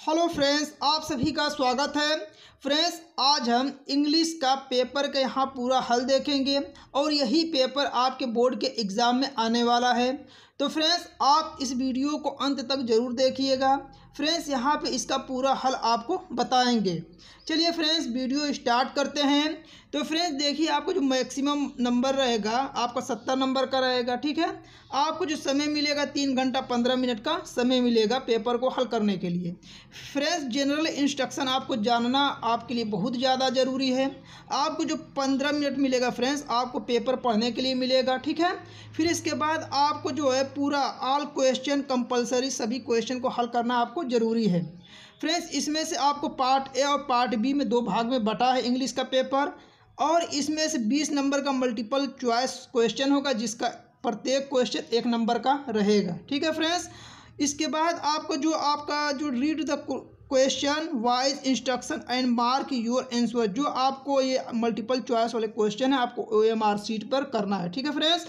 hello friends आप सभी का स्वागत है फ्रेंड्स आज हम इंग्लिश का पेपर का यहाँ पूरा हल देखेंगे और यही पेपर आपके बोर्ड के एग्ज़ाम में आने वाला है तो फ्रेंड्स आप इस वीडियो को अंत तक ज़रूर देखिएगा फ्रेंड्स यहाँ पे इसका पूरा हल आपको बताएंगे चलिए फ्रेंड्स वीडियो स्टार्ट करते हैं तो फ्रेंड्स देखिए आपको जो मैक्सिमम नंबर रहेगा आपका सत्तर नंबर का रहेगा ठीक है आपको जो समय मिलेगा तीन घंटा पंद्रह मिनट का समय मिलेगा पेपर को हल करने के लिए फ्रेंड्स जनरल इंस्ट्रक्शन आपको जानना आपके लिए बहुत ज़्यादा ज़रूरी है आपको जो पंद्रह मिनट मिलेगा फ्रेंड्स आपको पेपर पढ़ने के लिए मिलेगा ठीक है फिर इसके बाद आपको जो है पूरा ऑल क्वेश्चन कंपलसरी सभी क्वेश्चन को हल करना आपको ज़रूरी है फ्रेंड्स इसमें से आपको पार्ट ए और पार्ट बी में दो भाग में बटा है इंग्लिश का पेपर और इसमें से बीस नंबर का मल्टीपल चॉइस क्वेश्चन होगा जिसका प्रत्येक क्वेश्चन एक नंबर का रहेगा ठीक है फ्रेंड्स इसके बाद आपको जो आपका जो read the question wise instruction and mark your answer जो आपको ये मल्टीपल चॉइस वाले क्वेश्चन है आपको ओ एम आर सीट पर करना है ठीक है फ्रेंड्स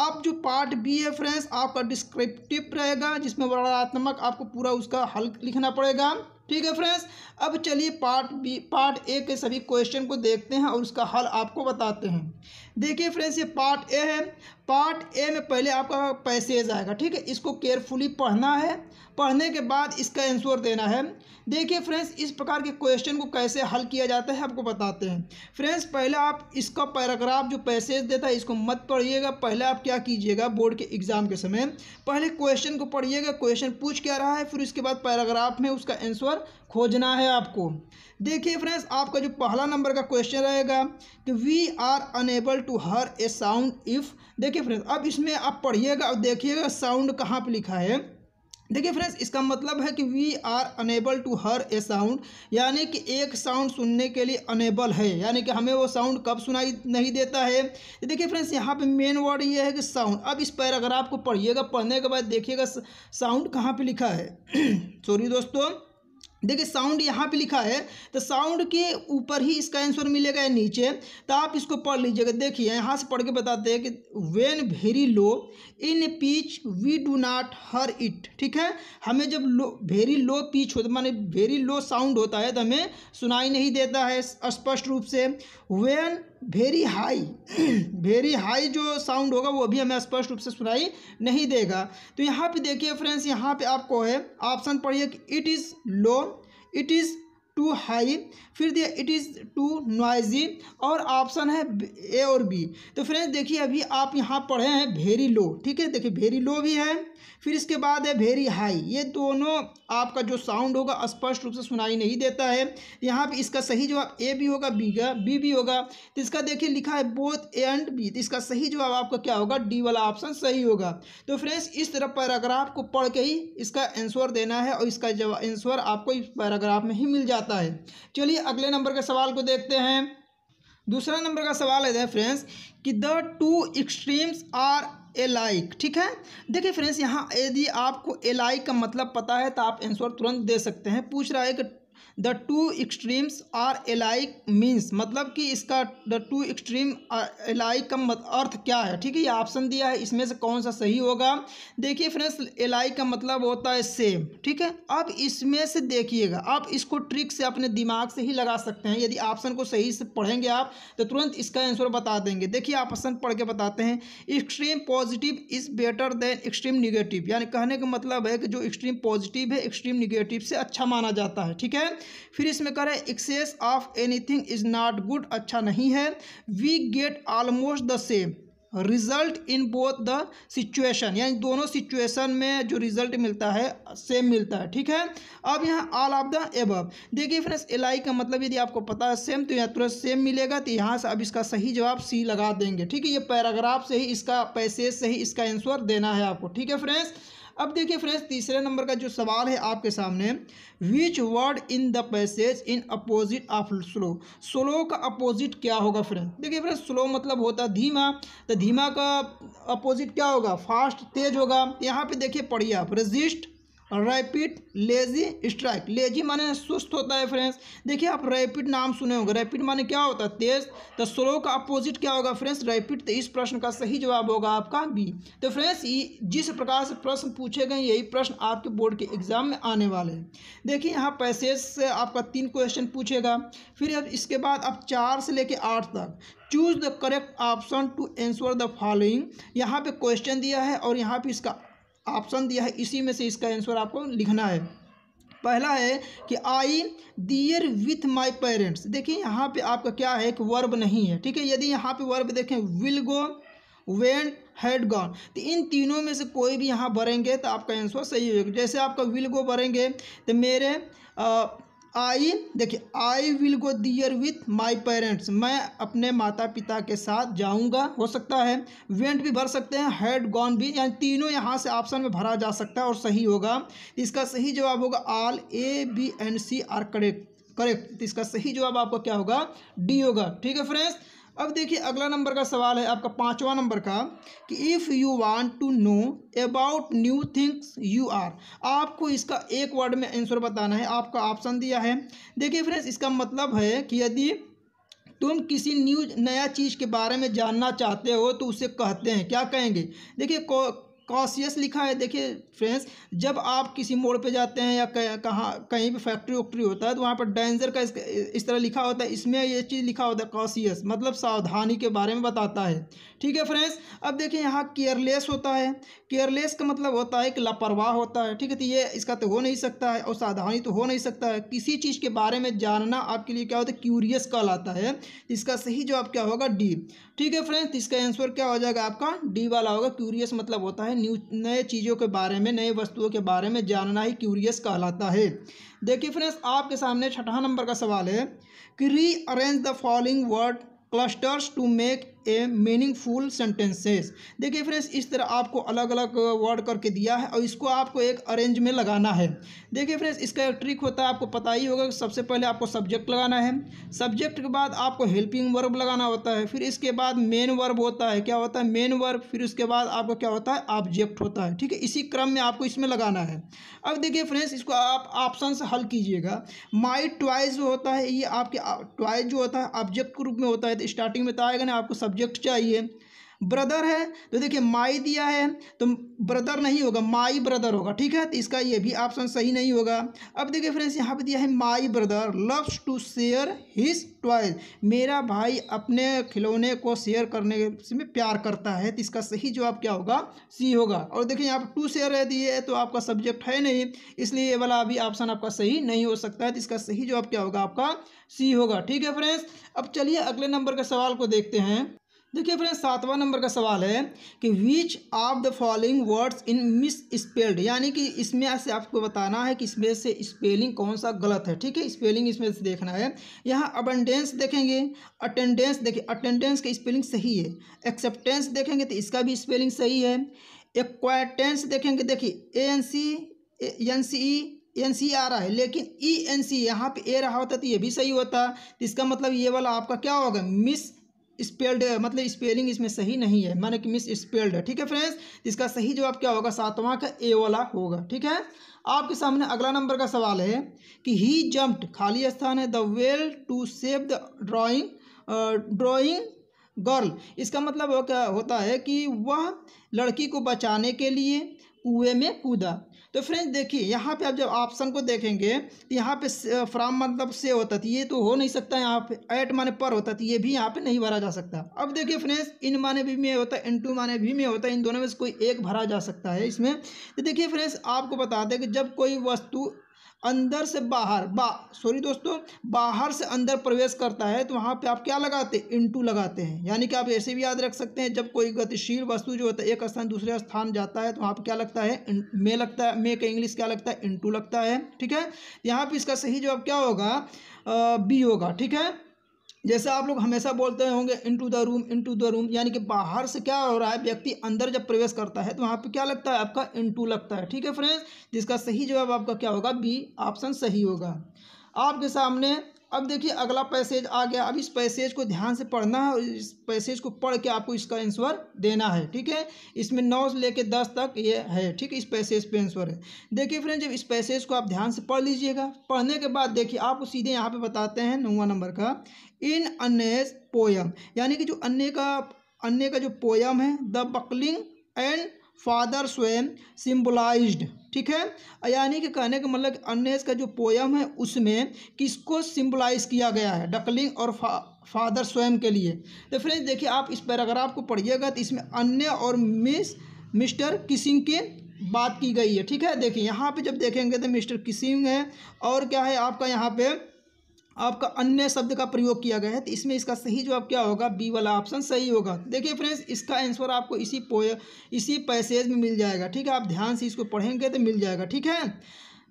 अब जो पार्ट बी है फ्रेंड्स आपका डिस्क्रिप्टिव रहेगा जिसमें वर्णनात्मक आपको पूरा उसका हल लिखना पड़ेगा ठीक है फ्रेंड्स अब चलिए पार्ट बी पार्ट ए के सभी क्वेश्चन को देखते हैं और उसका हल आपको बताते हैं देखिए फ्रेंड्स ये पार्ट ए है पार्ट ए में पहले आपका पैसेज आएगा ठीक है इसको केयरफुली पढ़ना है पढ़ने के बाद इसका आंसर देना है देखिए फ्रेंड्स इस प्रकार के क्वेश्चन को कैसे हल किया जाता है आपको बताते हैं फ्रेंड्स पहले आप इसका पैराग्राफ जो पैसेज देता है इसको मत पढ़िएगा पहले आप क्या कीजिएगा बोर्ड के एग्ज़ाम के समय पहले क्वेश्चन को पढ़िएगा क्वेश्चन पूछ क्या रहा है फिर उसके बाद पैराग्राफ में उसका आंसर पर खोजना है आपको देखिए फ्रेंड्स आपका जो पहला नंबर का क्वेश्चन रहेगा कि we are unable to hear a sound if देखिए फ्रेंड्स अब इसमें आप पढ़िएगा और देखिएगा साउंड कहाँ पर लिखा है देखिए फ्रेंड्स इसका मतलब है कि we are unable to hear a sound यानी कि एक साउंड सुनने के लिए अनेबल है यानी कि हमें वो साउंड कब सुनाई नहीं देता है देखिए फ्रेंड्स यहाँ पे मेन वर्ड ये है कि साउंड अब इस पर अगर आपको पढ़िएगा पढ़ने के बाद देखिएगा साउंड कहाँ पे लिखा है सॉरी दोस्तों देखिए साउंड यहाँ पे लिखा है तो साउंड के ऊपर ही इसका आंसर मिलेगा या नीचे तो आप इसको पढ़ लीजिएगा देखिए यहाँ से पढ़ के बताते हैं कि when very low in pitch we do not hear it ठीक है हमें जब लो वेरी लो पीच होता माने वेरी लो साउंड होता है तो हमें सुनाई नहीं देता है स्पष्ट रूप से when very high very high जो साउंड होगा वो भी हमें स्पष्ट रूप से सुनाई नहीं देगा तो यहाँ पे देखिए फ्रेंड्स यहाँ पे आपको है ऑप्शन पढ़िए कि it is low it is too high फिर दिया इट इज़ टू नॉइजी और ऑप्शन है ए और बी तो फ्रेंड्स देखिए अभी आप यहाँ पढ़े हैं वेरी लो ठीक है देखिए वेरी लो भी है फिर इसके बाद है वेरी हाई ये दोनों आपका जो साउंड होगा स्पष्ट रूप से सुनाई नहीं देता है यहाँ पे इसका सही जवाब ए भी होगा बी का बी भी होगा तो इसका देखिए लिखा है बोथ ए एंड बी तो इसका सही जवाब आपका क्या होगा डी वाला ऑप्शन सही होगा तो फ्रेंड्स इस तरह पैराग्राफ को पढ़ के ही इसका आंसर देना है और इसका जवाब आंसर आपको इस पैराग्राफ में ही मिल जाता है चलिए अगले नंबर के सवाल को देखते हैं दूसरा नंबर का सवाल है फ्रेंड्स कि the two extremes are alike ठीक है देखिए फ्रेंड्स यहाँ यदि आपको एलाइक का मतलब पता है तो आप आंसर तुरंत दे सकते हैं पूछ रहा है कि the two extremes are alike means मतलब कि इसका द टू एक्सट्रीम एलाइक का मत, अर्थ क्या है ठीक है ये ऑप्शन दिया है इसमें से कौन सा सही होगा देखिए फ्रेंड्स एलाइक का मतलब होता है सेम ठीक है अब इसमें से देखिएगा आप इसको ट्रिक से अपने दिमाग से ही लगा सकते हैं यदि ऑप्शन को सही से पढ़ेंगे आप तो तुरंत इसका आंसर बता देंगे देखिए आप ऑप्शन पढ़ के बताते हैं extreme positive is better than extreme negative यानी कहने का मतलब है कि जो एक्सट्रीम पॉजिटिव है एक्सट्रीम निगेटिव से अच्छा माना जाता है ठीक है फिर इसमें करें excess of anything is not good अच्छा नहीं है we get almost the same result in both the situation यानी दोनों सिचुएशन में जो रिजल्ट मिलता है सेम मिलता है ठीक है अब यहाँ ऑल ऑफ द एबव देखिए फ्रेंड्स एल आई का मतलब यदि आपको पता है सेम तो यहाँ तुरंत सेम मिलेगा तो यहाँ से अब इसका सही जवाब सी लगा देंगे ठीक है ये पैराग्राफ से ही इसका पैसेज से ही इसका आंसर देना है आपको ठीक है फ्रेंड्स अब देखिए फ्रेंड्स तीसरे नंबर का जो सवाल है आपके सामने which word in the passage in opposite of slow slow का अपोजिट क्या होगा फ्रेंड देखिए फ्रेंड स्लो मतलब होता है धीमा तो धीमा का अपोजिट क्या होगा फास्ट तेज होगा यहाँ पे देखिए पढ़िए आप resist rapid lazy strike lazy माने सुस्त होता है फ्रेंड्स देखिए आप रैपिड नाम सुने होंगे रैपिड माने क्या होता है तेज तो स्लो का अपोजिट क्या होगा फ्रेंड्स रैपिड तो इस प्रश्न का सही जवाब होगा आपका बी तो फ्रेंड्स जिस प्रकार से प्रश्न पूछे गए यही प्रश्न आपके बोर्ड के एग्जाम में आने वाले हैं देखिए यहाँ पैसेज से आपका तीन क्वेश्चन पूछेगा फिर अब इसके बाद आप चार से लेकर आठ तक choose the correct option to answer the following यहाँ पे क्वेश्चन दिया है और यहाँ पे इसका ऑप्शन दिया है इसी में से इसका आंसर आपको लिखना है पहला है कि आई दियर विथ माई पेरेंट्स देखिए यहाँ पे आपका क्या है एक वर्ब नहीं है ठीक है यदि यहाँ पे वर्ब देखें will go went had gone तो इन तीनों में से कोई भी यहाँ भरेंगे तो आपका आंसर सही होगा जैसे आपका विल गो भरेंगे तो मेरे आ, आई देखिए I will go there with my parents मैं अपने माता पिता के साथ जाऊंगा हो सकता है वेंट भी भर सकते हैं हेड गॉन भी यानी तीनों यहाँ से ऑप्शन में भरा जा सकता है और सही होगा इसका सही जवाब होगा all A B and C are correct correct तो इसका सही जवाब आपका क्या होगा डी होगा ठीक है फ्रेंड्स अब देखिए अगला नंबर का सवाल है आपका पाँचवा नंबर का कि if you want to know about new things you are आपको इसका एक वर्ड में आंसर बताना है आपका ऑप्शन दिया है देखिए फ्रेंड्स इसका मतलब है कि यदि तुम किसी न्यू नया चीज़ के बारे में जानना चाहते हो तो उसे कहते हैं क्या कहेंगे देखिए कॉशियस लिखा है देखिए फ्रेंड्स जब आप किसी मोड़ पे जाते हैं या कहाँ कहीं पे फैक्ट्री वैक्ट्री होता है तो वहाँ पर डेंजर का इस, इस तरह लिखा होता है इसमें ये चीज़ लिखा होता है कॉशियस मतलब सावधानी के बारे में बताता है ठीक है फ्रेंड्स अब देखिए यहाँ केयरलेस होता है केयरलेस का मतलब होता है कि लापरवाह होता है ठीक है तो ये इसका तो हो नहीं सकता है और सावधानी तो हो नहीं सकता है किसी चीज़ के बारे में जानना आपके लिए क्या होता है क्यूरियस कॉल आता है इसका सही जवाब क्या होगा डी ठीक है फ्रेंड्स इसका आंसर क्या हो जाएगा आपका डी वाला होगा क्यूरियस मतलब होता है न्यू नए चीज़ों के बारे में नए वस्तुओं के बारे में जानना ही क्यूरियस कहलाता है देखिए फ्रेंड्स आपके सामने छठा नंबर का सवाल है कि rearrange the following word clusters to make a meaningful sentences देखिए फ्रेंड्स इस तरह आपको अलग अलग वर्ड करके दिया है और इसको आपको एक अरेंज में लगाना है देखिए फ्रेंड्स इसका एक ट्रिक होता है आपको पता ही होगा सबसे पहले आपको सब्जेक्ट लगाना है सब्जेक्ट के बाद आपको हेल्पिंग वर्ब लगाना होता है फिर इसके बाद मेन वर्ब होता है क्या होता है मेन वर्ब फिर उसके बाद आपको क्या होता है ऑब्जेक्ट होता है ठीक है इसी क्रम में आपको इसमें लगाना है अब देखिए फ्रेंड्स इसको आप ऑप्शन से हल कीजिएगा माई ट्वाइज होता है ये आपके ट्वाइज जो होता है ऑब्जेक्ट के रूप में होता है तो स्टार्टिंग में तो आएगा ना आपको सब्जेक्ट चाहिए ब्रदर है तो देखिए माई दिया है तो ब्रदर नहीं होगा माई ब्रदर होगा ठीक है तो इसका ये भी ऑप्शन सही नहीं होगा अब देखिए फ्रेंड्स यहाँ पे दिया है my brother loves to share his toys मेरा भाई अपने खिलौने को शेयर करने में प्यार करता है तो इसका सही जवाब क्या होगा सी होगा और देखिए यहाँ पर टू शेयर रह दिए तो आपका सब्जेक्ट है नहीं इसलिए ये वाला अभी ऑप्शन आपका सही नहीं हो सकता है तो इसका सही जवाब क्या होगा आपका सी होगा ठीक है फ्रेंड्स अब चलिए अगले नंबर के सवाल को देखते हैं देखिए फ्रेंड्स सातवां नंबर का सवाल है कि which of the following words in misspelled यानी कि इसमें से आपको बताना है कि इसमें से स्पेलिंग कौन सा गलत है ठीक है स्पेलिंग इसमें से देखना है यहाँ अबेंडेंस देखेंगे अटेंडेंस देखिए अटेंडेंस की स्पेलिंग सही है एक्सेप्टेंस देखेंगे तो इसका भी स्पेलिंग सही है एक्वाटेंस देखेंगे देखिए A N C N C E N C आ रहा है लेकिन ई एन सी यहाँ पे ए रहा होता तो ये भी सही होता इसका मतलब ये वाला आपका क्या होगा मिस स्पेल्ड मतलब स्पेलिंग इसमें सही नहीं है माने कि मिस स्पेल्ड है ठीक है फ्रेंड्स इसका सही जवाब क्या होगा सातवां का ए वाला होगा ठीक है आपके सामने अगला नंबर का सवाल है कि ही जम्प्ट खाली स्थान है the well to save the drowning drowning girl इसका मतलब क्या होता है कि वह लड़की को बचाने के लिए कुएं में कूदा तो फ्रेंड्स देखिए यहाँ पे आप जब ऑप्शन को देखेंगे तो यहाँ पे फ्राम मतलब से होता था ये तो हो नहीं सकता यहाँ पे एट माने पर होता था ये भी यहाँ पे नहीं भरा जा सकता अब देखिए फ्रेंड्स इन माने भी में होता है इन टू माने भी में होता है इन दोनों में से कोई एक भरा जा सकता है इसमें तो देखिए फ्रेंड्स आपको बता दें कि जब कोई वस्तु अंदर से बाहर बा सॉरी दोस्तों बाहर से अंदर प्रवेश करता है तो वहाँ पे आप क्या लगाते इंटू लगाते हैं यानी कि आप ऐसे भी याद रख सकते हैं जब कोई गतिशील वस्तु जो होता है एक स्थान दूसरे स्थान जाता है तो वहाँ पे क्या लगता है मे लगता है मे का इंग्लिश क्या लगता है इंटू लगता है ठीक है यहाँ पर इसका सही जवाब क्या होगा बी होगा ठीक है जैसे आप लोग हमेशा बोलते होंगे into the room into the room यानी कि बाहर से क्या हो रहा है व्यक्ति अंदर जब प्रवेश करता है तो वहाँ पे क्या लगता है आपका इनटू लगता है ठीक है फ्रेंड्स जिसका सही जवाब आपका क्या होगा बी ऑप्शन सही होगा आपके सामने अब देखिए अगला पैसेज आ गया अब इस पैसेज को ध्यान से पढ़ना है और इस पैसेज को पढ़ के आपको इसका आंसर देना है ठीक है इसमें नौ से लेकर दस तक ये है ठीक है इस पैसेज पे आंसर है देखिए फ्रेंड जब इस पैसेज को आप ध्यान से पढ़ लीजिएगा पढ़ने के बाद देखिए आपको सीधे यहाँ पे बताते हैं नौवा नंबर का इन अनेस पोयम यानी कि जो अन्य का अन्य का जो पोयम है द बकलिंग एंड फादर स्वयं सिम्बलाइज्ड ठीक है यानी कि कहने का मतलब अन्यस का जो पोयम है उसमें किसको सिंबलाइज किया गया है डकलिंग और फा, फादर स्वयं के लिए तो फ्रेंड्स देखिए आप इस पैराग्राफ को पढ़िएगा तो इसमें अन्य और मिस मिस्टर किसिंग के बात की गई है ठीक है देखिए यहाँ पे जब देखेंगे तो मिस्टर किसिंग है और क्या है आपका यहाँ पे आपका अन्य शब्द का प्रयोग किया गया है तो इसमें इसका सही जवाब क्या होगा बी वाला ऑप्शन सही होगा देखिए फ्रेंड्स इसका आंसर आपको इसी पोए इसी पैसेज में मिल जाएगा ठीक है आप ध्यान से इसको पढ़ेंगे तो मिल जाएगा ठीक है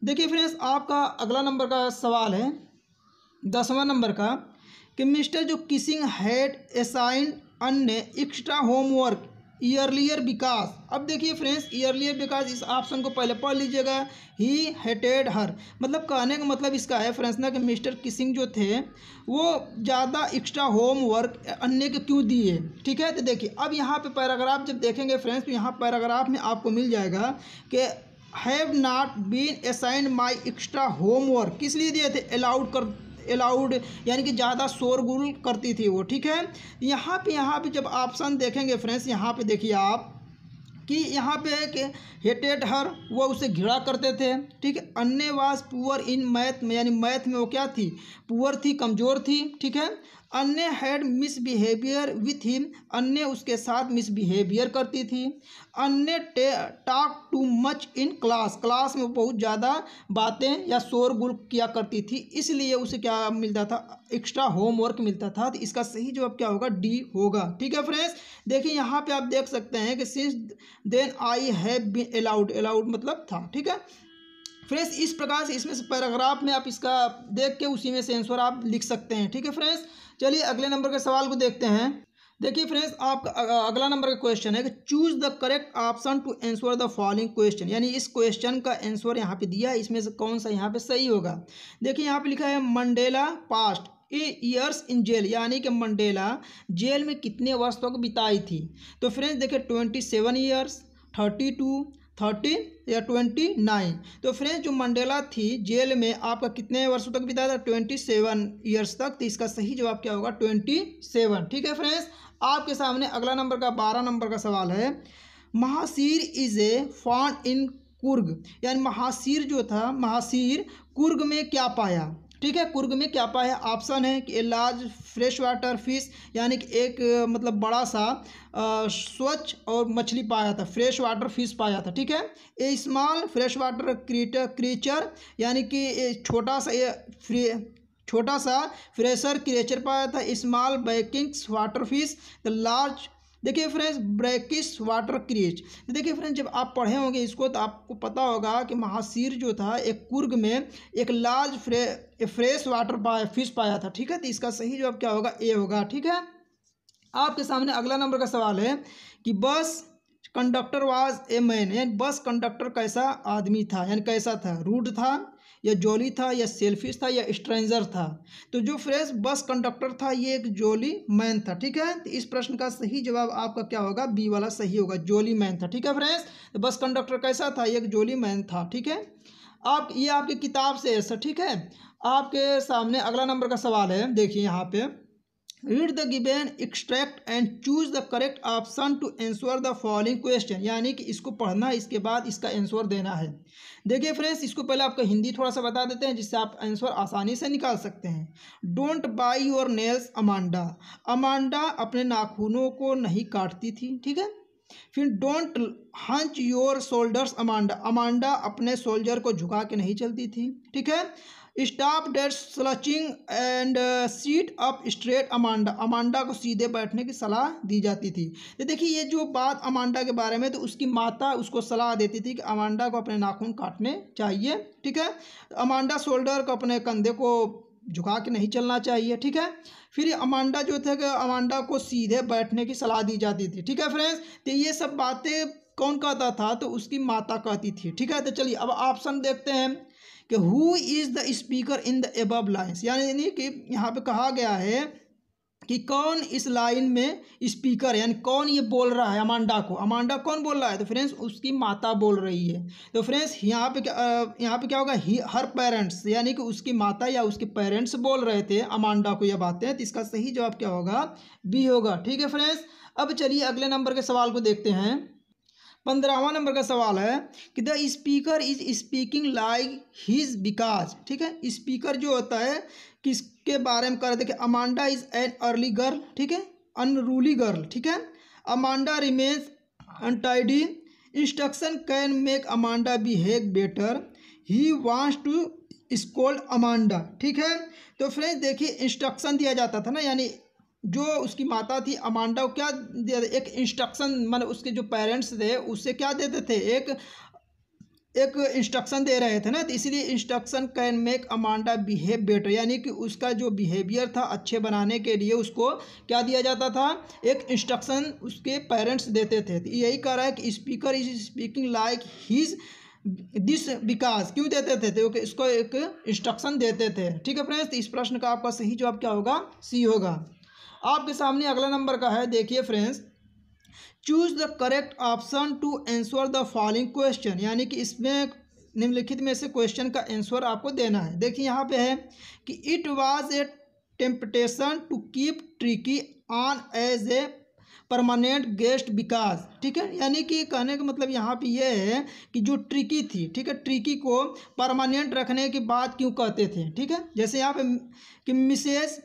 देखिए फ्रेंड्स आपका अगला नंबर का सवाल है दसवां नंबर का कि मिस्टर जो किसिंग had assigned any extra homework earlier Vikas अब देखिए फ्रेंड्स ईयरलियर विकास इस ऑप्शन को पहले पढ़ लीजिएगा ही हेटेड हर मतलब कहने का मतलब इसका है फ्रेंड्स ना कि मिस्टर किसिंग जो थे वो ज़्यादा एक्स्ट्रा होमवर्क अन्य के क्यों दिए ठीक है तो देखिए अब यहाँ पे पैराग्राफ जब देखेंगे फ्रेंड्स तो यहाँ पैराग्राफ में आपको मिल जाएगा कि have not been assigned my extra homework किस लिए दिए थे अलाउड कर अलाउड यानी कि ज़्यादा शोरगुल करती थी वो ठीक है यहाँ पे यहाँ पे जब ऑप्शन देखेंगे फ्रेंड्स यहाँ पे देखिए आप कि यहाँ पे एक हेटेड हर वो उसे घिरा करते थे ठीक है अन्य वास पुअर इन मैथ में यानी मैथ में वो क्या थी पुअर थी कमज़ोर थी ठीक है अन्य हैड मिसबिहेवियर विथ हिम अन्य उसके साथ मिसबिहेवियर करती थी and talk too much in class class में बहुत ज़्यादा बातें या शोरगुल किया करती थी इसलिए उसे क्या मिलता था एक्स्ट्रा होमवर्क मिलता था तो इसका सही जवाब क्या होगा डी होगा ठीक है फ्रेंड्स देखिए यहाँ पे आप देख सकते हैं कि since then I have been allowed allowed मतलब था ठीक है फ्रेंड्स इस प्रकार से इसमें से पैराग्राफ में आप इसका देख के उसी में से आंसर आप लिख सकते हैं ठीक है फ्रेंड्स चलिए अगले नंबर के सवाल को देखते हैं देखिए फ्रेंड्स आपका अगला नंबर का क्वेश्चन है कि choose the correct option to answer the following question यानी इस क्वेश्चन का आंसर यहाँ पे दिया है इसमें से कौन सा यहाँ पे सही होगा देखिए यहाँ पे लिखा है Mandela passed a years in jail यानी कि मंडेला जेल में कितने वर्ष तक बिताई थी तो फ्रेंड्स देखिए twenty seven years thirty two thirty या ट्वेंटी नाइन तो फ्रेंड्स जो मंडेला थी जेल में आपका कितने वर्षों तक बिताया था ट्वेंटी सेवन ईयर्स तक तो इसका सही जवाब क्या होगा ट्वेंटी सेवन ठीक है फ्रेंड्स आपके सामने अगला नंबर का बारह नंबर का सवाल है mahseer is a fawn in Coorg यानी महाशीर जो था महाशीर कुर्ग में क्या पाया ठीक है कुर्ग में क्या पाया ऑप्शन है कि लार्ज फ्रेश वाटर फिश यानी कि एक मतलब बड़ा सा स्वच्छ और मछली पाया था फ्रेश वाटर फिश पाया था ठीक है a small fresh water critter creature यानी कि छोटा सा ये फ्री छोटा सा फ्रेशर क्रीचर पाया था small backings water fish the large देखिए फ्रेंड्स ब्रैकिश वाटर क्रीच देखिए फ्रेंड्स जब आप पढ़े होंगे इसको तो आपको पता होगा कि महाशीर जो था एक कुर्ग में एक लार्ज फ्रे फ्रेश वाटर पाया फिश पाया था ठीक है तो इसका सही जवाब क्या होगा ए होगा ठीक है आपके सामने अगला नंबर का सवाल है कि bus conductor was a man यानी बस कंडक्टर कैसा आदमी था यानी कैसा था रूड था या जोली था या सेल्फिश था या स्ट्रेंजर था तो जो फ्रेस बस कंडक्टर था ये एक जोली मैन था ठीक है तो इस प्रश्न का सही जवाब आपका क्या होगा बी वाला सही होगा जोली मैन था ठीक है फ्रेंड्स तो बस कंडक्टर कैसा था एक जोली मैन था ठीक है आप ये आपकी किताब से ऐसा ठीक है आपके सामने अगला नंबर का सवाल है देखिए यहाँ पे read the given extract and choose the correct option to answer the following question यानी कि इसको पढ़ना है इसके बाद इसका आंसर देना है देखिए फ्रेंड्स इसको पहले आपको हिंदी थोड़ा सा बता देते हैं जिससे आप आंसर आसानी से निकाल सकते हैं don't bite your nails Amanda Amanda अपने नाखूनों को नहीं काटती थी ठीक है फिर don't hunch your shoulders Amanda Amanda अपने शोल्डर को झुका के नहीं चलती थी ठीक है stop that slouching and sit up straight Amanda Amanda को सीधे बैठने की सलाह दी जाती थी तो देखिए ये जो बात अमांडा के बारे में तो उसकी माता उसको सलाह देती थी कि अमांडा को अपने नाखून काटने चाहिए ठीक है अमांडा शोल्डर को अपने कंधे को झुका के नहीं चलना चाहिए ठीक है फिर अमांडा जो थे अमांडा को सीधे बैठने की सलाह दी जाती थी ठीक है फ्रेंड्स तो ये सब बातें कौन कहता था तो उसकी माता कहती थी ठीक है तो चलिए अब ऑप्शन देखते हैं कि who is the speaker in the above lines यानी कि यहाँ पे कहा गया है कि कौन इस लाइन में स्पीकर यानी कौन ये बोल रहा है अमांडा को अमांडा कौन बोल रहा है तो फ्रेंड्स उसकी माता बोल रही है तो फ्रेंड्स यहाँ पे यहाँ पे क्या होगा ही हर पेरेंट्स यानी कि उसकी माता या उसके पेरेंट्स बोल रहे थे अमांडा को ये बातें तो इसका सही जवाब क्या होगा बी होगा ठीक है फ्रेंड्स अब चलिए अगले नंबर के सवाल को देखते हैं पंद्रहवा नंबर का सवाल है कि the speaker is speaking like his because ठीक है स्पीकर जो होता है किसके बारे में कर देखिए Amanda is an unruly girl ठीक है अनरूली गर्ल ठीक है Amanda remains untidy instruction can make Amanda behave better he wants to scold Amanda ठीक है तो फ्रेंड्स देखिए इंस्ट्रक्शन दिया जाता था ना यानी जो उसकी माता थी अमांडा को क्या दे एक इंस्ट्रक्शन मतलब उसके जो पेरेंट्स थे उससे क्या देते थे एक एक इंस्ट्रक्शन दे रहे थे ना तो इसलिए instruction can make Amanda behave better यानी कि उसका जो बिहेवियर था अच्छे बनाने के लिए उसको क्या दिया जाता था एक इंस्ट्रक्शन उसके पेरेंट्स देते थे तो यही कह रहा है कि speaker is speaking like his this because क्यों देते थे तो इसको एक इंस्ट्रक्शन देते थे ठीक है फ्रेंड्स तो इस प्रश्न का आपका सही जवाब क्या होगा सी होगा आपके सामने अगला नंबर का है देखिए friends choose the correct option to answer the following question यानी कि इसमें निम्नलिखित में से क्वेश्चन का आंसर आपको देना है देखिए यहाँ पे है कि it was a temptation to keep Tricki on as a permanent guest because ठीक है यानी कि कहने का मतलब यहाँ पे ये है कि जो ट्रिकी थी ठीक है ट्रिकी को परमानेंट रखने की बात क्यों कहते थे ठीक है जैसे यहाँ पे कि Mrs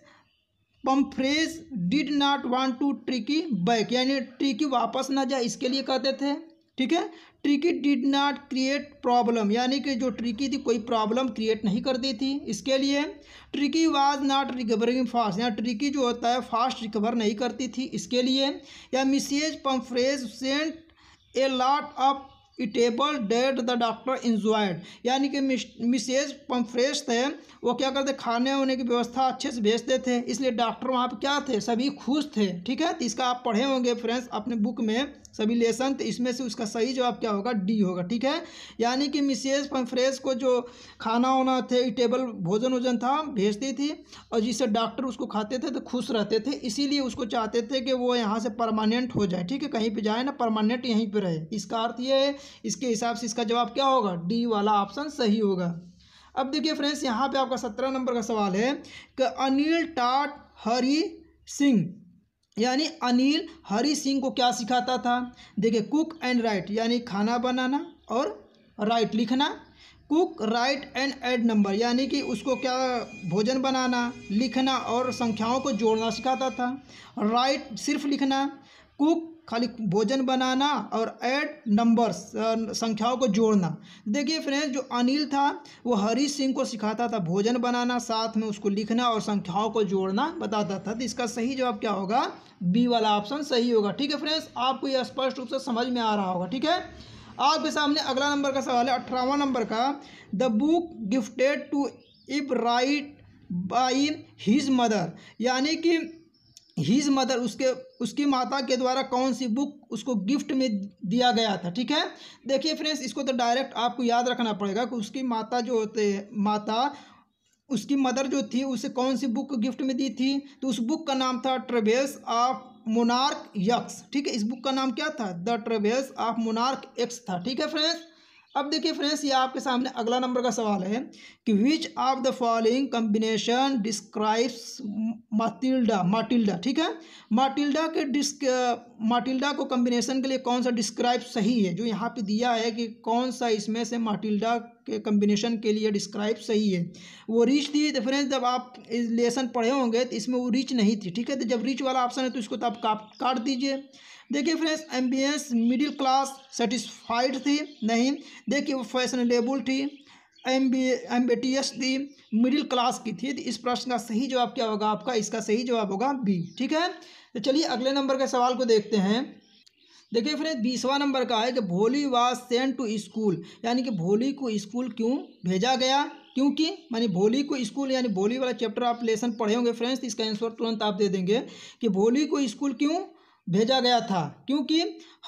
Pumphrey's did not want to Tricki back यानी ट्रिकी वापस ना जाए इसके लिए कहते थे ठीक है Tricki did not create problem यानी कि जो ट्रिकी थी कोई प्रॉब्लम क्रिएट नहीं करती थी इसके लिए Tricki was not recovering fast यानी ट्रिकी जो होता है फास्ट रिकवर नहीं करती थी इसके लिए या Mrs Pumphrey's sent a lot of eatable that the doctor enjoyed यानी कि मिसेज पम्फ्रेश थे वो क्या करते खाने होने की व्यवस्था अच्छे से भेजते थे इसलिए डॉक्टर वहाँ पर क्या थे सभी खुश थे ठीक है तो इसका आप पढ़े होंगे फ्रेंड्स अपने बुक में सभी लेसन तो इसमें से उसका सही जवाब क्या होगा डी होगा ठीक है यानी कि मिसेज पम्फ्रेश को जो खाना होना थे इटेबल भोजन वोजन था भेजती थी और जिससे डॉक्टर उसको खाते थे तो खुश रहते थे इसीलिए उसको चाहते थे कि वो यहाँ से परमानेंट हो जाए ठीक है कहीं पर जाए ना परमानेंट यहीं पर रहे इसका अर्थ ये है इसके हिसाब से इसका जवाब क्या होगा डी वाला ऑप्शन सही होगा अब देखिए फ्रेंड्स यहाँ पे आपका सत्रह नंबर का सवाल है कि अनिल टाट हरी सिंह यानी अनिल हरी सिंह को क्या सिखाता था देखिए कुक एंड राइट यानी खाना बनाना और राइट लिखना cook right and add number यानी कि उसको क्या भोजन बनाना लिखना और संख्याओं को जोड़ना सिखाता था राइट सिर्फ लिखना कुक खाली भोजन बनाना और ऐड नंबर्स संख्याओं को जोड़ना देखिए फ्रेंड्स जो अनिल था वो हरी सिंह को सिखाता था भोजन बनाना साथ में उसको लिखना और संख्याओं को जोड़ना बताता था तो इसका सही जवाब क्या होगा बी वाला ऑप्शन सही होगा ठीक है फ्रेंड्स आपको यह स्पष्ट रूप से समझ में आ रहा होगा ठीक है आपके सामने अगला नंबर का सवाल है अठारहवा नंबर का the book gifted to Ebright by his mother यानी कि हीज मदर उसके उसकी माता के द्वारा कौन सी बुक उसको गिफ्ट में दिया गया था ठीक है देखिए फ्रेंड्स इसको तो डायरेक्ट आपको याद रखना पड़ेगा कि उसकी माता जो होते माता उसकी मदर जो थी उसे कौन सी बुक गिफ्ट में दी थी तो उस बुक का नाम था ट्रेवेस ऑफ मोनार्क यक्स ठीक है इस बुक का नाम क्या था the travels of monarch X था ठीक है फ्रेंड्स अब देखिए फ्रेंड्स ये आपके सामने अगला नंबर का सवाल है कि which of the following combination describes Matilda Matilda ठीक है माटिल्डा के डिस्क माटिल्डा को कम्बिनेशन के लिए कौन सा डिस्क्राइब सही है जो यहाँ पे दिया है कि कौन सा इसमें से माटिल्डा के कम्बिनेशन के लिए डिस्क्राइब सही है वो रीच थी तो फ्रेंड्स जब आप लेसन पढ़े होंगे तो इसमें वो रीच नहीं थी ठीक है तो जब रीच वाला ऑप्शन है तो इसको तो आप काट काट दीजिए देखिए friends ambience middle class satisfied थी नहीं देखिए वो फैशनेबल थी M B M B T S थी मिडिल क्लास की थी तो इस प्रश्न का सही जवाब क्या होगा आपका इसका सही जवाब होगा बी ठीक है तो चलिए अगले नंबर के सवाल को देखते हैं देखिए फ्रेंड बीसवा नंबर का है कि भोली वाज सेंट टू स्कूल यानी कि भोली को स्कूल क्यों भेजा गया क्योंकि मानी भोली को स्कूल यानी भोली वाला चैप्टर आप लेसन पढ़े होंगे फ्रेंड्स इसका आंसर तुरंत आप दे देंगे कि भोली को स्कूल क्यों भेजा गया था क्योंकि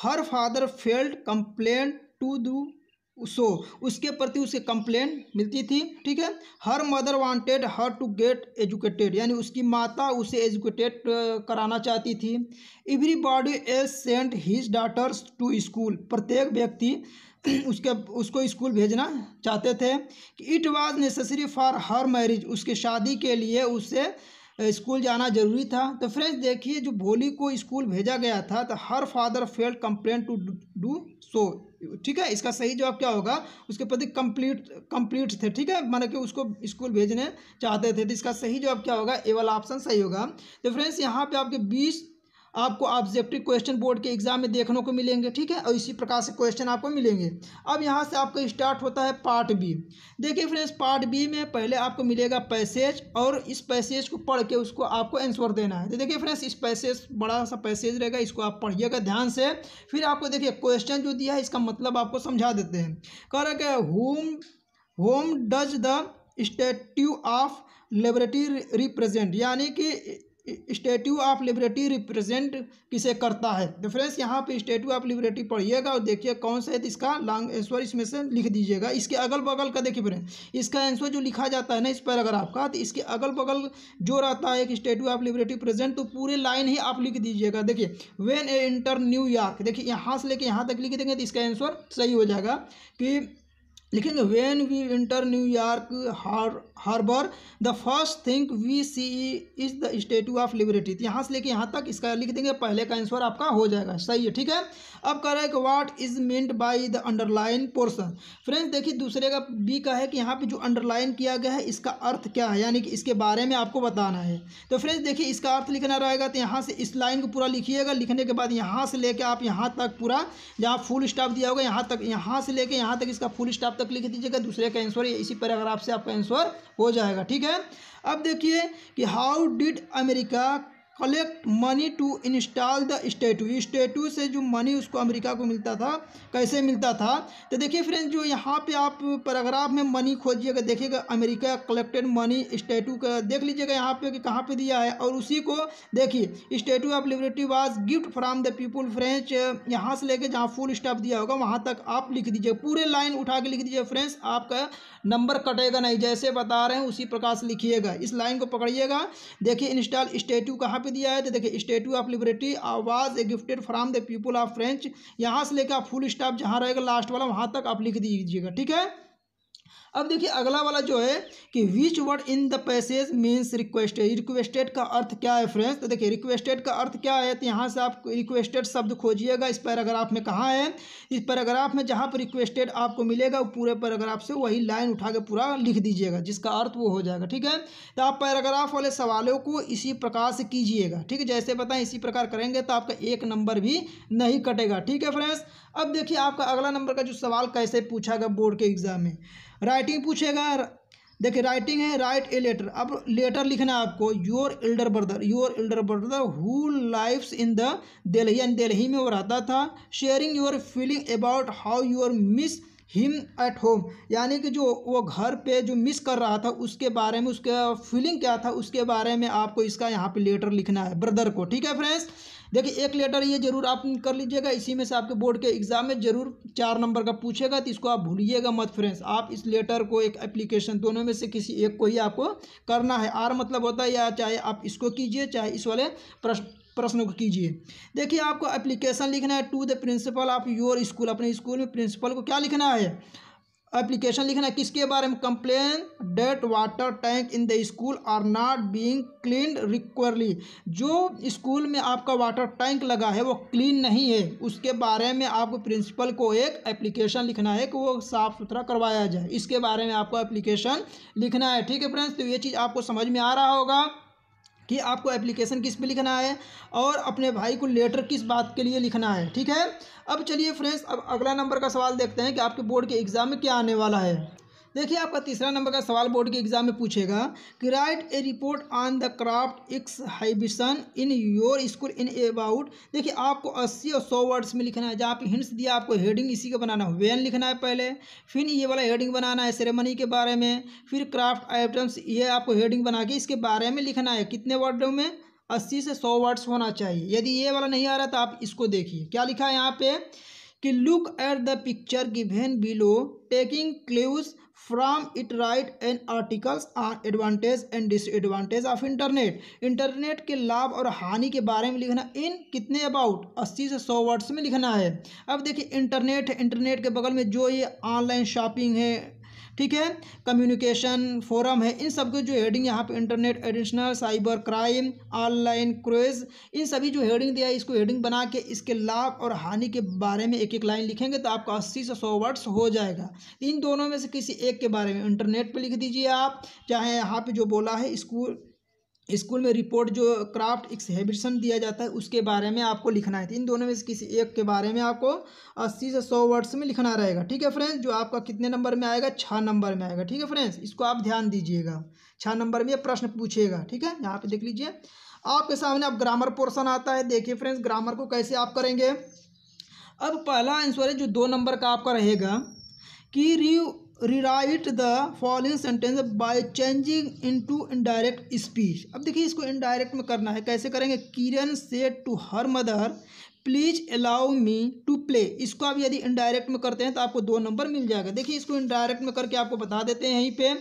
her father felt complaint to do so उसके प्रति उसे कंप्लेन मिलती थी ठीक है her mother wanted her to get educated यानी उसकी माता उसे एजुकेटेड कराना चाहती थी everybody as sent his daughters to school प्रत्येक व्यक्ति उसके उसको स्कूल भेजना चाहते थे कि it was necessary for her marriage उसके शादी के लिए उसे स्कूल जाना जरूरी था तो फ्रेंड्स देखिए जो भोली को स्कूल भेजा गया था तो her father felt complain to do so ठीक है इसका सही जवाब क्या होगा उसके प्रति कंप्लीट कंप्लीट थे ठीक है माना कि उसको स्कूल भेजने चाहते थे तो इसका सही जवाब क्या होगा ए वाला ऑप्शन सही होगा तो फ्रेंड्स यहाँ पे आपके बीस आपको ऑब्जेक्टिव क्वेश्चन बोर्ड के एग्जाम में देखने को मिलेंगे ठीक है और इसी प्रकार से क्वेश्चन आपको मिलेंगे अब यहाँ से आपका स्टार्ट होता है पार्ट बी देखिए फ्रेंड्स पार्ट बी में पहले आपको मिलेगा पैसेज और इस पैसेज को पढ़ के उसको आपको आंसर देना है तो देखिए फ्रेंड्स इस पैसेज बड़ा सा पैसेज रहेगा इसको आप पढ़िएगा ध्यान से फिर आपको देखिए क्वेश्चन जो दिया है इसका मतलब आपको समझा देते हैं कह रहा है whom whom does the statue of liberty represent यानी कि स्टेट्यू ऑफ लिबर्टी रिप्रेजेंट किसे करता है तो फ्रेंड्स यहाँ पे स्टेट्यू ऑफ लिबर्टी पढ़िएगा और देखिए कौन सा है तो इसका लॉन्ग आंसर इसमें से लिख दीजिएगा इसके अगल बगल का देखिए फ्रेंड इसका आंसर जो लिखा जाता है ना इस पर अगर आपका तो इसके अगल बगल जो रहता है एक स्टेट्यू ऑफ लिबर्टी प्रेजेंट तो पूरे लाइन ही आप लिख दीजिएगा देखिए वेन ए इंटर न्यूयॉर्क देखिए यहाँ से लेके यहाँ तक लिख देंगे तो इसका आंसर सही हो जाएगा कि लिखेंगे when we enter New York harbour the first thing we see is the statue of liberty यहाँ से लेके यहाँ तक इसका लिख देंगे पहले का आंसर आपका हो जाएगा सही है ठीक है अब कह रहा है कि what is meant by the underlined portion friends देखिए दूसरे का बी का है कि यहाँ पे जो अंडरलाइन किया गया है इसका अर्थ क्या है यानी कि इसके बारे में आपको बताना है तो फ्रेंड्स देखिए इसका अर्थ लिखना रहेगा तो यहाँ से इस लाइन को पूरा लिखिएगा लिखने के बाद यहाँ से लेके आप यहाँ तक पूरा जहाँ फुल स्टॉप दिया होगा यहाँ तक यहाँ से लेके यहाँ तक इसका फुल स्टॉप तक लिख दीजिएगा दूसरे का आंसर इसी पैराग्राफ से आपका आंसर हो जाएगा ठीक है अब देखिए कि how did America collect money to install the statue statue से जो मनी उसको अमेरिका को मिलता था कैसे मिलता था तो देखिए फ्रेंड्स जो यहाँ पे आप पैराग्राफ में मनी खोजिएगा देखिएगा अमेरिका कलेक्टेड मनी स्टेटू का देख लीजिएगा यहाँ पे कि कहाँ पे दिया है और उसी को देखिए statue of liberty was gift from the people French यहाँ से लेके जहाँ फुल स्टॉप दिया होगा वहाँ तक आप लिख दीजिए पूरे लाइन उठा के लिख दीजिए फ्रेंड्स आपका नंबर कटेगा नहीं जैसे बता रहे हैं उसी प्रकार से लिखिएगा इस लाइन को पकड़िएगा देखिए इंस्टॉल स्टेटू कहाँ पर पे दिया है तो देखिए statue of liberty was a gifted from the people of French यहाँ से लेकर फुल स्टॉप जहाँ रहेगा लास्ट वाला वहाँ तक आप लिख दीजिएगा ठीक है अब देखिए अगला वाला जो है कि which word in the passage means requested requested का अर्थ क्या है फ्रेंड्स तो देखिए रिक्वेस्टेड का अर्थ क्या है तो यहाँ से आप रिक्वेस्टेड शब्द खोजिएगा इस पैराग्राफ में कहाँ है इस पैराग्राफ में जहाँ पर रिक्वेस्टेड आपको मिलेगा पूरे पैराग्राफ से वही लाइन उठा के पूरा लिख दीजिएगा जिसका अर्थ वो हो जाएगा ठीक है तो आप पैराग्राफ वाले सवालों को इसी प्रकार से कीजिएगा ठीक है जैसे बताएं इसी प्रकार करेंगे तो आपका एक नंबर भी नहीं कटेगा ठीक है फ्रेंड्स अब देखिए आपका अगला नंबर का जो सवाल कैसे पूछा गया बोर्ड के एग्जाम में राइटिंग पूछेगा देखिए राइटिंग है राइट ए लेटर अब लेटर लिखना है आपको your elder brother your elder brother who lives in the Delhi and Delhi में वो रहता था sharing your feeling about how your miss him at home यानी कि जो वो घर पे जो मिस कर रहा था उसके बारे में उसका फीलिंग क्या था उसके बारे में आपको इसका यहाँ पे लेटर लिखना है ब्रदर को ठीक है फ्रेंड्स देखिए एक लेटर ये जरूर आप कर लीजिएगा इसी में से आपके बोर्ड के एग्जाम में जरूर चार नंबर का पूछेगा तो इसको आप भूलिएगा मत फ्रेंड्स आप इस लेटर को एक एप्लीकेशन दोनों में से किसी एक को ही आपको करना है आर मतलब होता है या चाहे आप इसको कीजिए चाहे इस वाले प्रश्न प्रश्न को कीजिए देखिए आपको एप्लीकेशन लिखना है to the principal of your school अपने स्कूल में प्रिंसिपल को क्या लिखना है एप्लीकेशन लिखना है किसके बारे में complain that water tank in the school are not being clean regularly जो स्कूल में आपका वाटर टैंक लगा है वो क्लीन नहीं है उसके बारे में आपको प्रिंसिपल को एक एप्लीकेशन लिखना है कि वो साफ़ सुथरा करवाया जाए इसके बारे में आपको एप्लीकेशन लिखना है ठीक है फ्रेंड्स तो ये चीज़ आपको समझ में आ रहा होगा कि आपको एप्लीकेशन किस पे लिखना है और अपने भाई को लेटर किस बात के लिए लिखना है ठीक है अब चलिए फ्रेंड्स अब अगला नंबर का सवाल देखते हैं कि आपके बोर्ड के एग्ज़ाम में क्या आने वाला है देखिए आपका तीसरा नंबर का सवाल बोर्ड के एग्जाम में पूछेगा कि write a report on the craft exhibition in your school in about देखिए आपको अस्सी और सौ वर्ड्स में लिखना है जहाँ पे हिंट्स दिया आपको हेडिंग इसी का बनाना है वेन लिखना है पहले फिर ये वाला हेडिंग बनाना है सेरेमनी के बारे में फिर क्राफ्ट आइटम्स ये आपको हेडिंग बना के इसके बारे में लिखना है कितने वर्डों में अस्सी से सौ वर्ड्स होना चाहिए यदि ये वाला नहीं आ रहा तो आप इसको देखिए क्या लिखा है यहाँ पे कि look at the picture given below taking clues from it write and articles on advantage and disadvantage of internet internet के लाभ और हानि के बारे में लिखना इन कितने अबाउट 80 से 100 वर्ड्स में लिखना है अब देखिए इंटरनेट इंटरनेट के बगल में जो ये ऑनलाइन शॉपिंग है ठीक है कम्युनिकेशन फोरम है इन सब के जो हेडिंग यहाँ पे internet addiction cyber crime online craze इन सभी जो हेडिंग दिया है इसको हेडिंग बना के इसके लाभ और हानि के बारे में एक एक लाइन लिखेंगे तो आपका अस्सी से सौ वर्ड्स हो जाएगा इन दोनों में से किसी एक के बारे में इंटरनेट पर लिख दीजिए आप चाहे यहाँ पर जो बोला है स्कूल स्कूल में रिपोर्ट जो क्राफ्ट एक्सहेबिशन दिया जाता है उसके बारे में आपको लिखना है तो इन दोनों में से किसी एक के बारे में आपको अस्सी से सौ वर्ड्स में लिखना रहेगा ठीक है फ्रेंड्स जो आपका कितने नंबर में आएगा छः नंबर में आएगा ठीक है फ्रेंड्स इसको आप ध्यान दीजिएगा छः नंबर में प्रश्न पूछेगा ठीक है यहाँ पर देख लीजिए आपके सामने अब आप ग्रामर पोर्सन आता है देखिए फ्रेंड्स ग्रामर को कैसे आप करेंगे अब पहला आंसर है जो दो नंबर का आपका रहेगा कि रिव rewrite following sentence by changing into indirect speech अब देखिए इसको इनडायरेक्ट में करना है कैसे करेंगे Kiran said to her mother please allow me to play इसको आप यदि इनडायरेक्ट में करते हैं तो आपको दो नंबर मिल जाएगा देखिए इसको इनडायरेक्ट में करके आपको बता देते हैं यहीं पे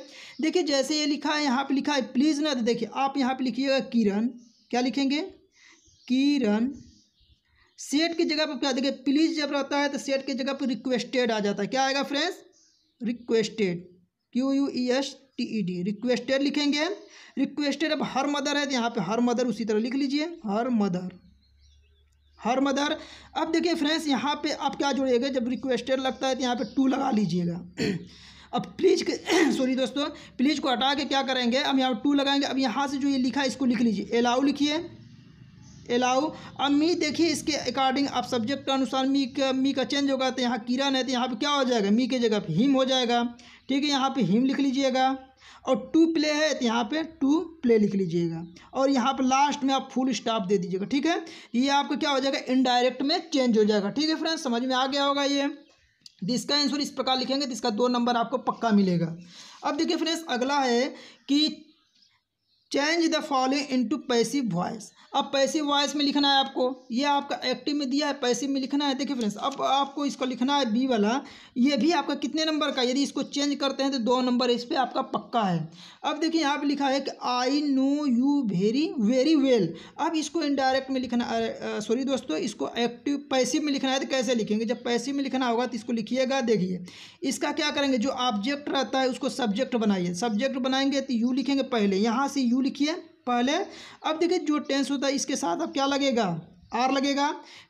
देखिए जैसे ये लिखा है यहाँ पे लिखा है प्लीज़ ना तो देखिए आप यहाँ पे लिखिएगा किरण क्या लिखेंगे किरण सेट की जगह पर क्या देखिए प्लीज़ जब रहता है तो सेट की जगह पर रिक्वेस्टेड आ जाता है क्या आएगा friends requested Q U E S T E D requested लिखेंगे रिक्वेस्टेड अब हर मदर है तो यहाँ पे हर मदर उसी तरह लिख लीजिए हर मदर हर मदर अब देखिए फ्रेंड्स यहाँ पे आप क्या जोड़िएगा जब रिक्वेस्टेड लगता है तो यहाँ पे टू लगा लीजिएगा अब प्लीज सॉरी दोस्तों प्लीज को हटा के क्या करेंगे अब यहाँ टू लगाएंगे अब यहाँ से जो ये लिखा है इसको लिख लीजिए अलाउ लिखिए अलाउ अब मी देखिए इसके अकॉर्डिंग आप सब्जेक्ट के अनुसार मी का मी का चेंज होगा तो यहाँ किरण है तो यहाँ पे क्या हो जाएगा मी के जगह पे हिम हो जाएगा ठीक है यहाँ पे हिम लिख लीजिएगा और टू प्ले है तो यहाँ पे टू प्ले लिख लीजिएगा और यहाँ पे लास्ट में आप फुल स्टॉप दे दीजिएगा ठीक है ये आपका क्या हो जाएगा इनडायरेक्ट में चेंज हो जाएगा ठीक है फ्रेंड्स समझ में आ गया होगा ये तो इसका आंसर इस प्रकार लिखेंगे तो इसका दो नंबर आपको पक्का मिलेगा अब देखिए फ्रेंड्स अगला है कि change the following into passive voice अब पैसिव वॉइस में लिखना है आपको ये आपका एक्टिव में दिया है पैसिव में लिखना है देखिए फ्रेंड्स अब आपको इसको लिखना है बी वाला ये भी आपका कितने नंबर का यदि इसको चेंज करते हैं तो दो नंबर इस पर आपका पक्का है अब देखिए यहाँ पर लिखा है कि I know you very very well अब इसको इनडायरेक्ट में लिखना सॉरी दोस्तों इसको एक्टिव पैसिव में लिखना है तो कैसे लिखेंगे जब पैसिव में लिखना होगा तो इसको लिखिएगा देखिए इसका क्या करेंगे जो ऑब्जेक्ट रहता है उसको सब्जेक्ट बनाइए सब्जेक्ट बनाएंगे तो यू लिखेंगे पहले यहाँ से यू लिखिए पहले अब देखिए जो टेंस होता है इसके साथ अब क्या लगेगा आर लगेगा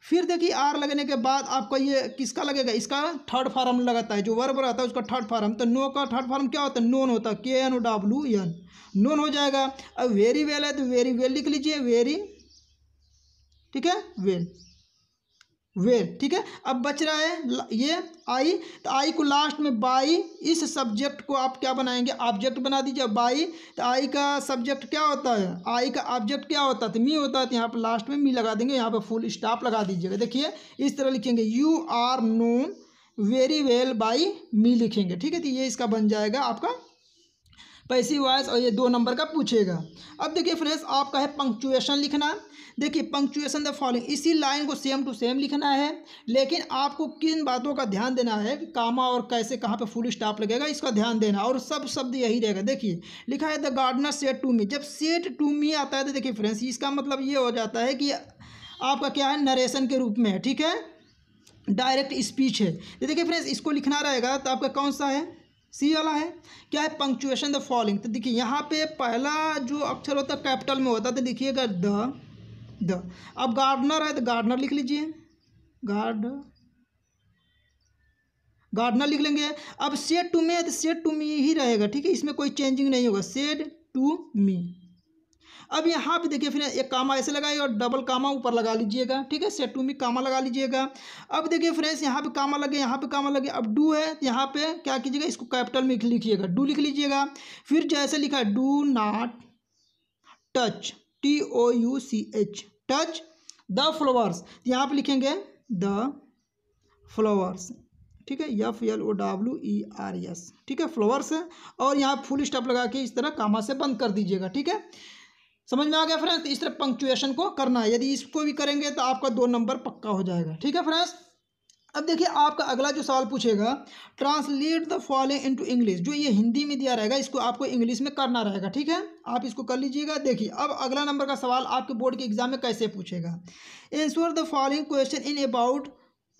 फिर देखिए आर लगने के बाद आपका ये किसका लगेगा इसका थर्ड फार्म लगाता है जो वर्ब रहता है उसका थर्ड फार्म तो नो का थर्ड फार्म क्या होता है नोन होता है K N O W N known हो जाएगा अब वेरी वेल है तो वेरी वेल लिख लीजिए वेरी ठीक है वेल वेर ठीक है अब बच रहा है ये आई तो आई को लास्ट में बाई इस सब्जेक्ट को आप क्या बनाएंगे ऑब्जेक्ट बना दीजिए बाई तो आई का सब्जेक्ट क्या होता है आई का ऑब्जेक्ट क्या होता है तो मी होता है तो यहाँ पर लास्ट में मी लगा देंगे यहाँ पर फुल स्टाप लगा दीजिएगा देखिए इस तरह लिखेंगे you are known very well by me लिखेंगे ठीक है तो ये इसका बन जाएगा आपका पैसी वाइज और ये दो नंबर का पूछेगा अब देखिए फ्रेंड्स आपका है पंक्चुएशन लिखना देखिए पंक्चुएशन द फॉलोइंग इसी लाइन को सेम टू सेम लिखना है लेकिन आपको किन बातों का ध्यान देना है कि कामा और कैसे कहाँ पे फुल स्टॉप लगेगा इसका ध्यान देना और सब शब्द यही रहेगा देखिए लिखा है the gardener said to me जब सेट टू मी आता है तो देखिए फ्रेंड्स इसका मतलब ये हो जाता है कि आपका क्या है नरेशन के रूप में है ठीक है डायरेक्ट स्पीच है तो देखिए फ्रेंड्स इसको लिखना रहेगा तो आपका कौन सा है सी वाला है क्या है पंक्चुएशन द फॉलोइंग तो देखिए यहाँ पे पहला जो अक्षर होता है कैपिटल में होता है तो देखिएगा द द अब गार्डनर है तो गार्डनर लिख लीजिए गार्ड गार्डनर लिख लेंगे अब सेड टू मी है तो सेड टू मी ही रहेगा ठीक है इसमें कोई चेंजिंग नहीं होगा सेड टू मी अब यहाँ पे देखिए फिर एक कामा ऐसे लगाइए और डबल कामा ऊपर लगा लीजिएगा ठीक है सेट टू मी कामा लगा लीजिएगा अब देखिए फ्रेंड्स यहाँ पे कामा लगे यहाँ पे कामा लगे अब डू है तो यहाँ पे क्या कीजिएगा इसको कैपिटल में लिखिएगा डू लिख लीजिएगा फिर जैसे लिखा है do not touch T O U C H touch the flowers यहाँ पर लिखेंगे द फ्लावर्स ठीक है F L O W E R S ठीक है फ्लावर्स है और यहाँ फुल स्टॉप लगा के इस तरह कामा से बंद कर दीजिएगा ठीक है समझ में आ गया फ्रेंड्स इस तरह पंक्चुएशन को करना है यदि इसको भी करेंगे तो आपका दो नंबर पक्का हो जाएगा ठीक है फ्रेंड्स अब देखिए आपका अगला जो सवाल पूछेगा translate the following into English जो ये हिंदी में दिया रहेगा इसको आपको इंग्लिश में करना रहेगा ठीक है आप इसको कर लीजिएगा देखिए अब अगला नंबर का सवाल आपके बोर्ड के एग्जाम में कैसे पूछेगा answer the following question in about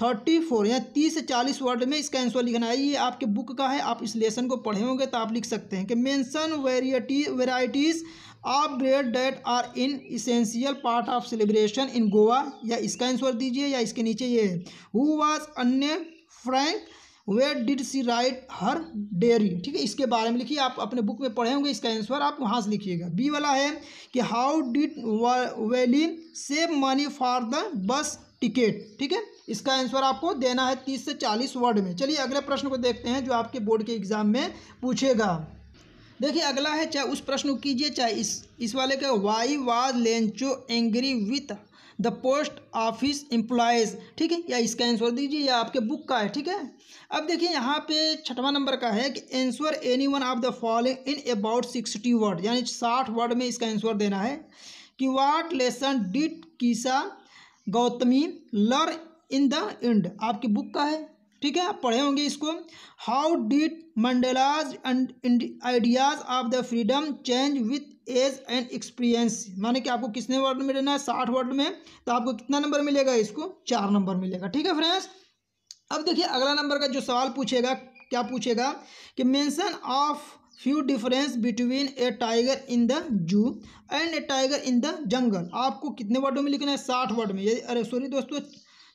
thirty four या तीस से चालीस वर्ड में इसका आंसर लिखना है ये आपके बुक का है आप इस लेसन को पढ़े होंगे तो आप लिख सकते हैं कि mention variety varieties of bread that are in essential part of celebration in Goa या इसका आंसर दीजिए या इसके नीचे ये है who was Anne Frank where did she write her diary ठीक है इसके बारे में लिखिए आप अपने बुक में पढ़े होंगे इसका आंसर आप वहाँ से लिखिएगा बी वाला है कि how did Valli save money for the bus ticket ठीक है इसका आंसर आपको देना है तीस से चालीस वर्ड में चलिए अगले प्रश्न को देखते हैं जो आपके बोर्ड के एग्जाम में पूछेगा देखिए अगला है चाहे उस प्रश्न को कीजिए चाहे इस इस वाले का why was Lencho angry with the post office employees ठीक है या इसका आंसर दीजिए या आपके बुक का है ठीक है अब देखिए यहाँ पे छठवां नंबर का है कि answer any one of the following in about sixty word यानी साठ वर्ड में इसका आंसर देना है कि what lesson did Kisa Gotami learn in the end आपकी बुक का है ठीक है आप पढ़े होंगे इसको how did Mandela's and ideas of the freedom change with age and experience माने कि आपको किसने वर्ड में लेना है साठ वर्ड में तो आपको कितना नंबर मिलेगा इसको चार नंबर मिलेगा ठीक है फ्रेंड्स अब देखिए अगला नंबर का जो सवाल पूछेगा क्या पूछेगा कि mention of few difference between a tiger in the zoo and a tiger in the jungle आपको कितने वर्डों में लिखना है साठ वर्ड में यदि अरे सॉरी दोस्तों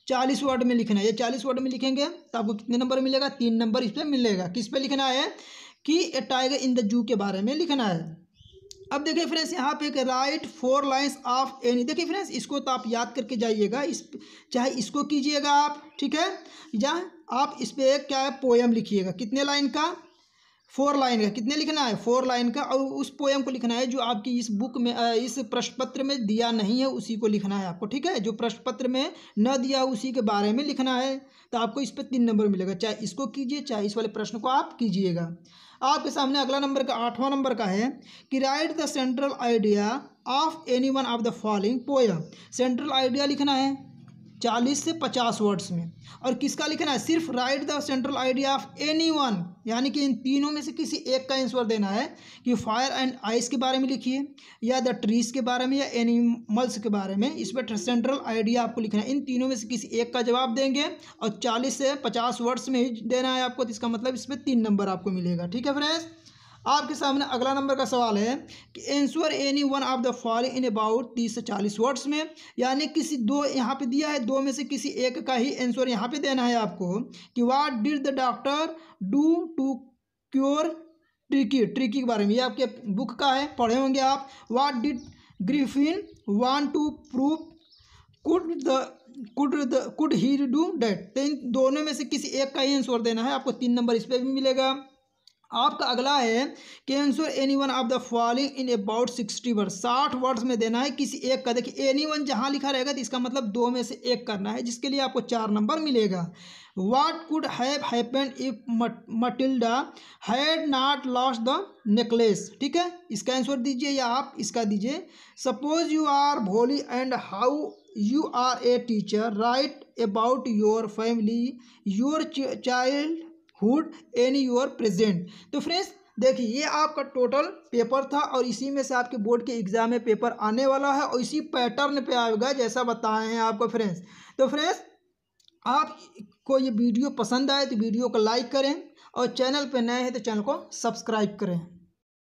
चालीस वर्ड में लिखना है ये चालीस वर्ड में लिखेंगे तो आपको कितने नंबर मिलेगा तीन नंबर इस पर मिलेगा किस पे लिखना है कि ए टाइगर इन द जू के बारे में लिखना है अब देखिए फ्रेंड्स यहाँ पे एक write four lines of any देखिए फ्रेंड्स इसको तो आप याद करके जाइएगा इस चाहे इसको कीजिएगा आप ठीक है या आप इस पर क्या है पोएम लिखिएगा कितने लाइन का फोर लाइन का कितने लिखना है फोर लाइन का और उस पोएम को लिखना है जो आपकी इस बुक में इस प्रश्न पत्र में दिया नहीं है उसी को लिखना है आपको ठीक है जो प्रश्न पत्र में न दिया उसी के बारे में लिखना है तो आपको इस पर तीन नंबर मिलेगा चाहे इसको कीजिए चाहे इस वाले प्रश्न को आप कीजिएगा आपके सामने अगला नंबर का आठवां नंबर का है कि write the central idea of any one of the following poem central idea लिखना है चालीस से पचास वर्ड्स में और किसका लिखना है सिर्फ write the central idea of any one यानी कि इन तीनों में से किसी एक का आंसर देना है कि फायर एंड आइस के बारे में लिखिए या द ट्रीज के बारे में या एनिमल्स के बारे में इस पर सेंट्रल आइडिया आपको लिखना है इन तीनों में से किसी एक का जवाब देंगे और चालीस से पचास वर्ड्स में ही देना है आपको तो इसका मतलब इसमें तीन नंबर आपको मिलेगा ठीक है फ्रेंड्स आपके सामने अगला नंबर का सवाल है कि answer any one of the following about तीस से चालीस वर्ड्स में यानी किसी दो यहाँ पे दिया है दो में से किसी एक का ही एंसर यहाँ पे देना है आपको कि what did the doctor do to cure tricky tricky के बारे में ये आपके बुक का है पढ़े होंगे आप what did Griffin want to prove could the could the could he do that तो इन दोनों में से किसी एक का ही आंसर देना है आपको तीन नंबर इस पर भी मिलेगा आपका अगला है कि answer any one of the following in about sixty word साठ वर्ड्स में देना है किसी एक का देखिए एनी वन जहाँ लिखा रहेगा तो इसका मतलब दो में से एक करना है जिसके लिए आपको चार नंबर मिलेगा what could have happen if Matilda had not lost the necklace ठीक है इसका आंसर दीजिए या आप इसका दीजिए suppose you are Bholi and how you are a teacher write about your family your childhood and your present तो friends देखिए ये आपका टोटल पेपर था और इसी में से आपके बोर्ड के एग्ज़ाम में पेपर आने वाला है और इसी पैटर्न पे आएगा जैसा बताए हैं आपको फ्रेंड्स तो फ्रेंड्स आपको ये वीडियो पसंद आए तो वीडियो को लाइक करें और चैनल पे नए हैं तो चैनल को सब्सक्राइब करें